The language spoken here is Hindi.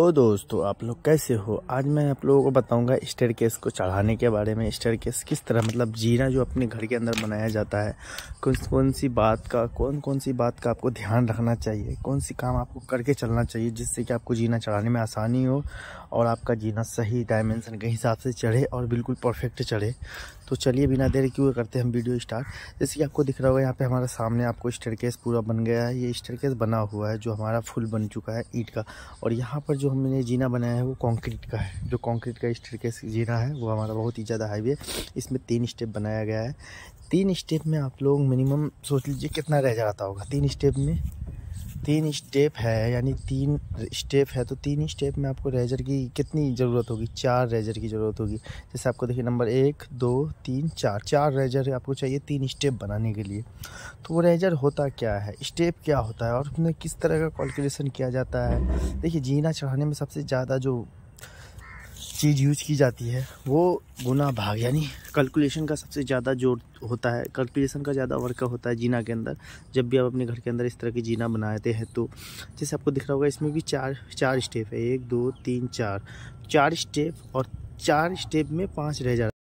तो दोस्तों आप लोग कैसे हो आज मैं आप लोगों को बताऊंगा स्टेर केस को चढ़ाने के बारे में स्टेर केस किस तरह मतलब जीना जो अपने घर के अंदर बनाया जाता है कौन कौन सी बात का कौन कौन सी बात का आपको ध्यान रखना चाहिए कौन सी काम आपको करके चलना चाहिए जिससे कि आपको जीना चढ़ाने में आसानी हो और आपका जीना सही डायमेंसन के हिसाब से चढ़े और बिल्कुल परफेक्ट चढ़े तो चलिए बिना देर क्यों करते हैं हम वीडियो स्टार्ट जैसे कि आपको दिख रहा होगा यहाँ पे हमारा सामने आपको स्टेर पूरा बन गया है ये स्टेर बना हुआ है जो हमारा फुल बन चुका है ईट का और यहाँ पर जो हमने जीना बनाया है वो कंक्रीट का है जो कंक्रीट का तरीके से जीना है वो हमारा बहुत ही ज़्यादा हाईवे इसमें तीन स्टेप बनाया गया है तीन स्टेप में आप लोग मिनिमम सोच लीजिए कितना रह जाता होगा तीन स्टेप में तीन स्टेप है यानी तीन स्टेप है तो तीन स्टेप में आपको रेजर की कितनी ज़रूरत होगी चार रेजर की ज़रूरत होगी जैसे आपको देखिए नंबर एक दो तीन चार चार रेजर आपको चाहिए तीन स्टेप बनाने के लिए तो वो रेजर होता क्या है स्टेप क्या होता है और उसमें किस तरह का कैलकुलेशन किया जाता है देखिए जीना चढ़ाने में सबसे ज़्यादा जो चीज़ यूज की जाती है वो गुना भाग यानी कैलकुलेशन का सबसे ज़्यादा जोर होता है कैलकुलेशन का ज़्यादा वर्क होता है जीना के अंदर जब भी आप अपने घर के अंदर इस तरह की जीना बनाते हैं तो जैसे आपको दिख रहा होगा इसमें भी चार चार स्टेप है एक दो तीन चार चार स्टेप और चार स्टेप में पाँच रह जाता